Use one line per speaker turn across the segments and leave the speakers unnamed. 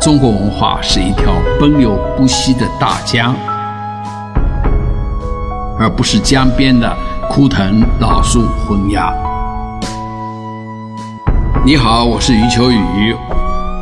中国文化是一条奔流不息的大江，而不是江边的枯藤老树昏鸦。你好，我是余秋雨，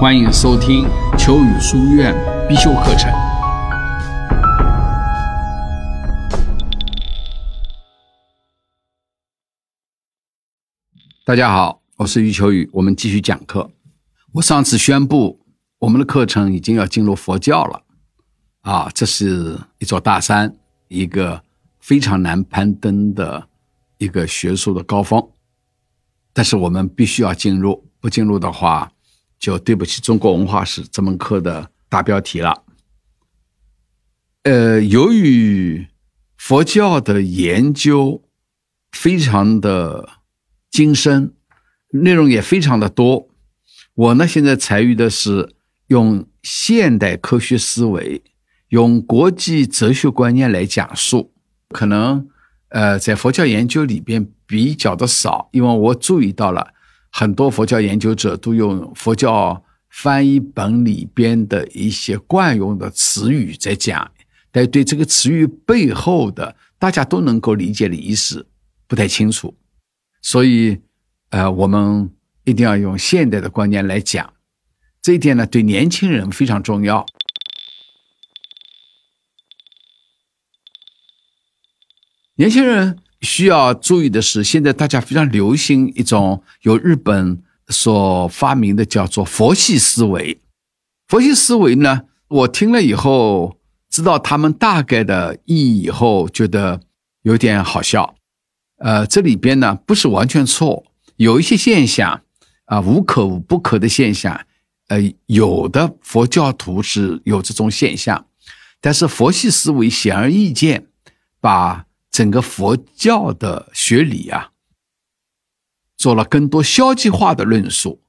欢迎收听秋雨书院必修课程。大家好，我是余秋雨，我们继续讲课。我上次宣布。我们的课程已经要进入佛教了，啊，这是一座大山，一个非常难攀登的一个学术的高峰。但是我们必须要进入，不进入的话，就对不起中国文化史这门课的大标题了。呃，由于佛教的研究非常的精深，内容也非常的多，我呢现在参与的是。用现代科学思维，用国际哲学观念来讲述，可能呃，在佛教研究里边比较的少，因为我注意到了很多佛教研究者都用佛教翻译本里边的一些惯用的词语在讲，但对这个词语背后的大家都能够理解的意思不太清楚，所以呃，我们一定要用现代的观念来讲。这一点呢，对年轻人非常重要。年轻人需要注意的是，现在大家非常流行一种由日本所发明的，叫做“佛系思维”。佛系思维呢，我听了以后知道他们大概的意义以后，觉得有点好笑。呃，这里边呢不是完全错，有一些现象啊，无可无不可的现象。呃，有的佛教徒是有这种现象，但是佛系思维显而易见，把整个佛教的学理啊，做了更多消极化的论述，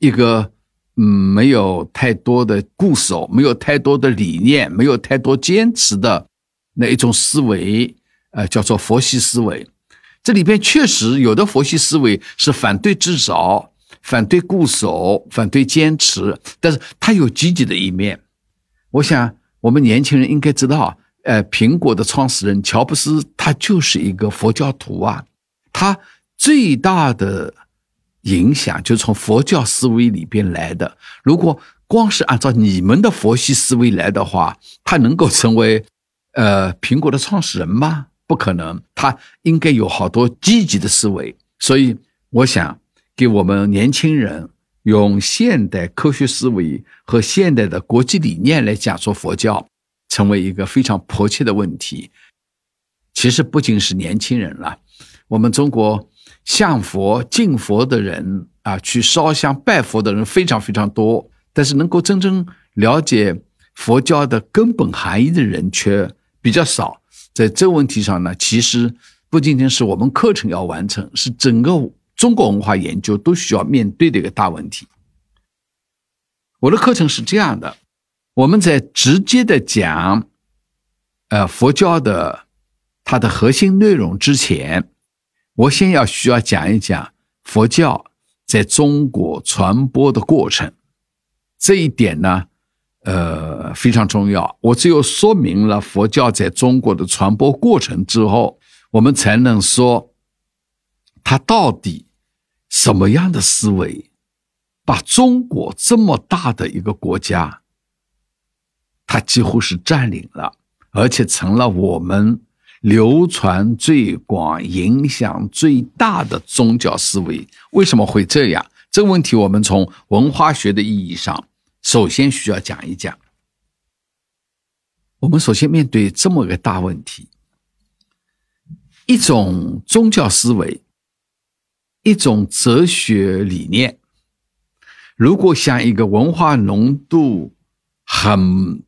一个嗯没有太多的固守，没有太多的理念，没有太多坚持的那一种思维，呃，叫做佛系思维。这里边确实有的佛系思维是反对至少，反对固守，反对坚持，但是他有积极的一面。我想，我们年轻人应该知道，呃，苹果的创始人乔布斯，他就是一个佛教徒啊。他最大的影响就从佛教思维里边来的。如果光是按照你们的佛系思维来的话，他能够成为呃苹果的创始人吗？不可能。他应该有好多积极的思维。所以，我想。给我们年轻人用现代科学思维和现代的国际理念来讲述佛教，成为一个非常迫切的问题。其实不仅是年轻人了，我们中国向佛敬佛的人啊，去烧香拜佛的人非常非常多，但是能够真正了解佛教的根本含义的人却比较少。在这问题上呢，其实不仅仅是我们课程要完成，是整个。中国文化研究都需要面对的一个大问题。我的课程是这样的：我们在直接的讲，呃，佛教的它的核心内容之前，我先要需要讲一讲佛教在中国传播的过程。这一点呢，呃，非常重要。我只有说明了佛教在中国的传播过程之后，我们才能说它到底。什么样的思维，把中国这么大的一个国家，它几乎是占领了，而且成了我们流传最广、影响最大的宗教思维？为什么会这样？这个问题，我们从文化学的意义上，首先需要讲一讲。我们首先面对这么个大问题：一种宗教思维。一种哲学理念，如果向一个文化浓度很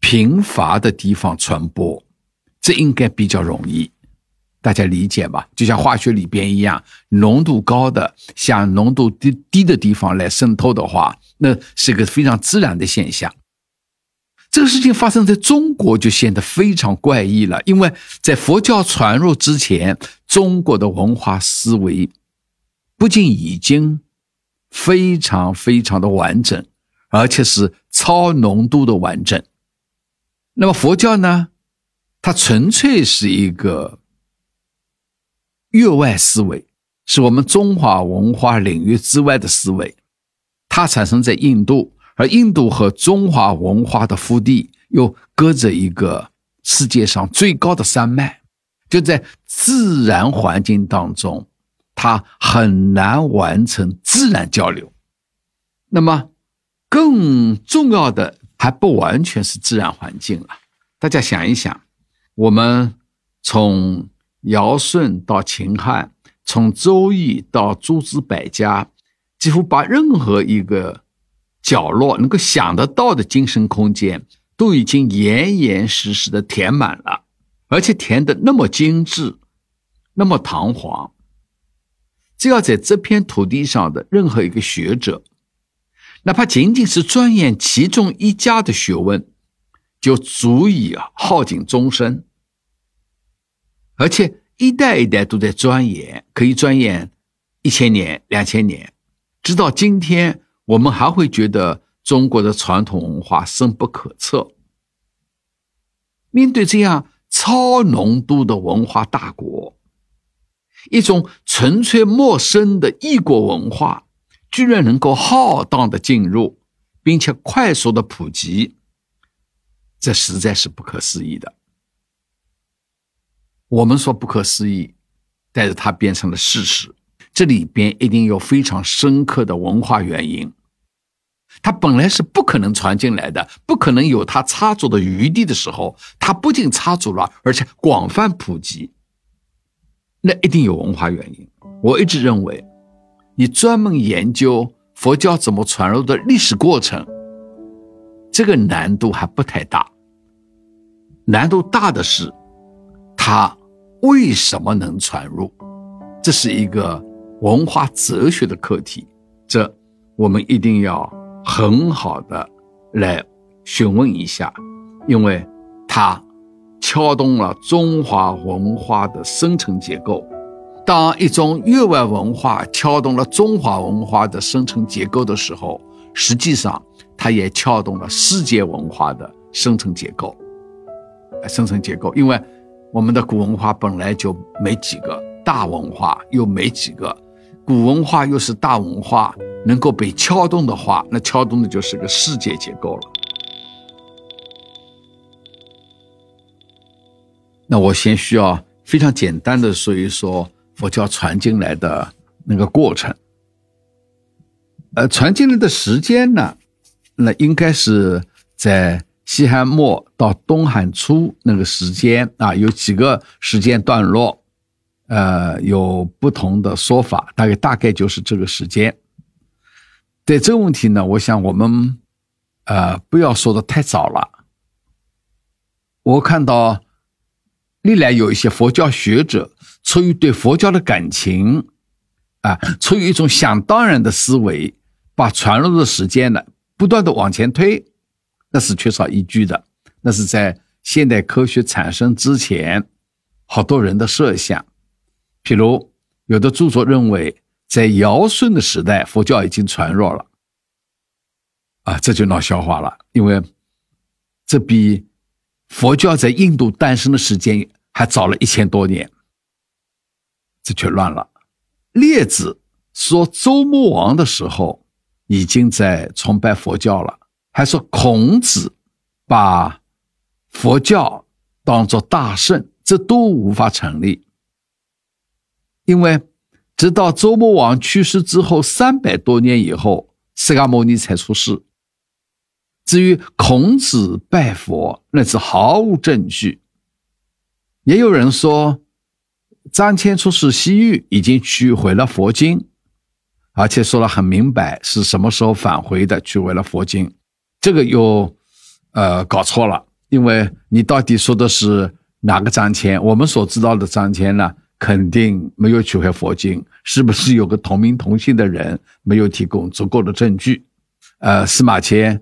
贫乏的地方传播，这应该比较容易，大家理解吧？就像化学里边一样，浓度高的向浓度低低的地方来渗透的话，那是个非常自然的现象。这个事情发生在中国就显得非常怪异了，因为在佛教传入之前。中国的文化思维不仅已经非常非常的完整，而且是超浓度的完整。那么佛教呢？它纯粹是一个域外思维，是我们中华文化领域之外的思维。它产生在印度，而印度和中华文化的腹地又隔着一个世界上最高的山脉。就在自然环境当中，他很难完成自然交流。那么，更重要的还不完全是自然环境了。大家想一想，我们从尧舜到秦汉，从周易到诸子百家，几乎把任何一个角落能够想得到的精神空间，都已经严严实实的填满了。而且填的那么精致，那么堂皇。只要在这片土地上的任何一个学者，哪怕仅仅是钻研其中一家的学问，就足以啊耗尽终身。而且一代一代都在钻研，可以钻研一千年、两千年，直到今天，我们还会觉得中国的传统文化深不可测。面对这样。超浓度的文化大国，一种纯粹陌生的异国文化，居然能够浩荡的进入，并且快速的普及，这实在是不可思议的。我们说不可思议，但是它变成了事实，这里边一定有非常深刻的文化原因。它本来是不可能传进来的，不可能有它插足的余地的时候，它不仅插足了，而且广泛普及。那一定有文化原因。我一直认为，你专门研究佛教怎么传入的历史过程，这个难度还不太大。难度大的是，它为什么能传入？这是一个文化哲学的课题。这我们一定要。很好的，来询问一下，因为它撬动了中华文化的深层结构。当一种域外文化撬动了中华文化的深层结构的时候，实际上它也撬动了世界文化的深层结构。深层结构，因为我们的古文化本来就没几个大文化，又没几个。古文化又是大文化，能够被撬动的话，那撬动的就是个世界结构了。那我先需要非常简单的说一说佛教传进来的那个过程。呃，传进来的时间呢，那应该是在西汉末到东汉初那个时间啊，有几个时间段落。呃，有不同的说法，大概大概就是这个时间。对这个问题呢，我想我们啊，不要说的太早了。我看到，历来有一些佛教学者，出于对佛教的感情，啊，出于一种想当然的思维，把传入的时间呢，不断的往前推，那是缺少依据的。那是在现代科学产生之前，好多人的设想。譬如，有的著作认为，在尧舜的时代，佛教已经传入了，啊，这就闹笑话了，因为这比佛教在印度诞生的时间还早了一千多年，这却乱了。列子说周穆王的时候，已经在崇拜佛教了，还说孔子把佛教当作大圣，这都无法成立。因为直到周穆王去世之后三百多年以后，释迦牟尼才出世。至于孔子拜佛，那是毫无证据。也有人说，张骞出使西域已经取回了佛经，而且说的很明白是什么时候返回的，取回了佛经。这个又，呃，搞错了。因为你到底说的是哪个张骞？我们所知道的张骞呢？肯定没有取回佛经，是不是有个同名同姓的人没有提供足够的证据？呃，司马迁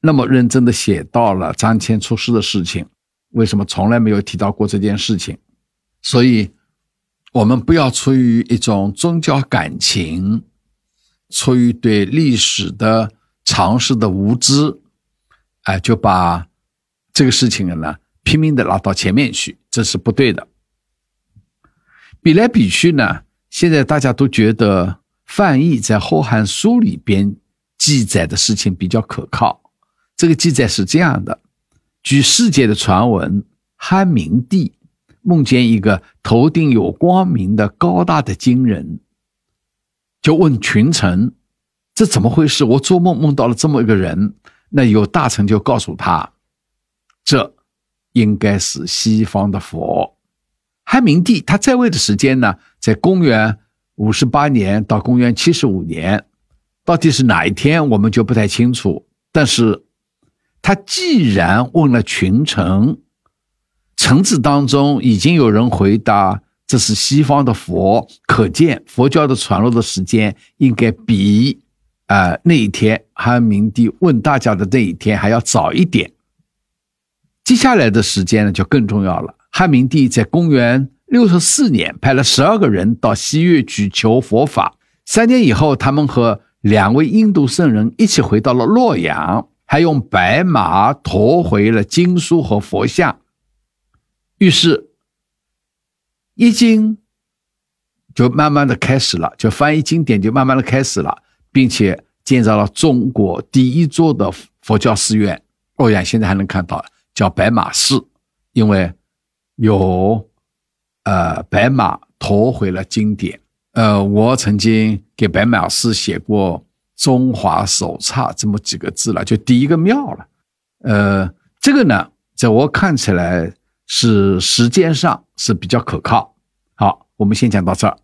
那么认真的写到了张骞出事的事情，为什么从来没有提到过这件事情？所以，我们不要出于一种宗教感情，出于对历史的常识的无知，哎，就把这个事情呢拼命的拉到前面去，这是不对的。比来比去呢，现在大家都觉得范毅在《后汉书》里边记载的事情比较可靠。这个记载是这样的：据世界的传闻，汉明帝梦见一个头顶有光明的高大的金人，就问群臣：“这怎么回事？我做梦梦到了这么一个人。”那有大臣就告诉他：“这应该是西方的佛。”汉明帝他在位的时间呢，在公元五十八年到公元七十五年，到底是哪一天我们就不太清楚。但是，他既然问了群臣，臣子当中已经有人回答这是西方的佛，可见佛教的传入的时间应该比啊那一天汉明帝问大家的那一天还要早一点。接下来的时间呢，就更重要了。汉明帝在公元六十四年派了十二个人到西域去求佛法，三年以后，他们和两位印度圣人一起回到了洛阳，还用白马驮回了经书和佛像。于是，易经就慢慢的开始了，就翻译经典就慢慢的开始了，并且建造了中国第一座的佛教寺院——洛阳，现在还能看到，叫白马寺，因为。有，呃，白马驮回了经典。呃，我曾经给白马老师写过“中华首刹”这么几个字了，就第一个庙了。呃，这个呢，在我看起来是时间上是比较可靠。好，我们先讲到这。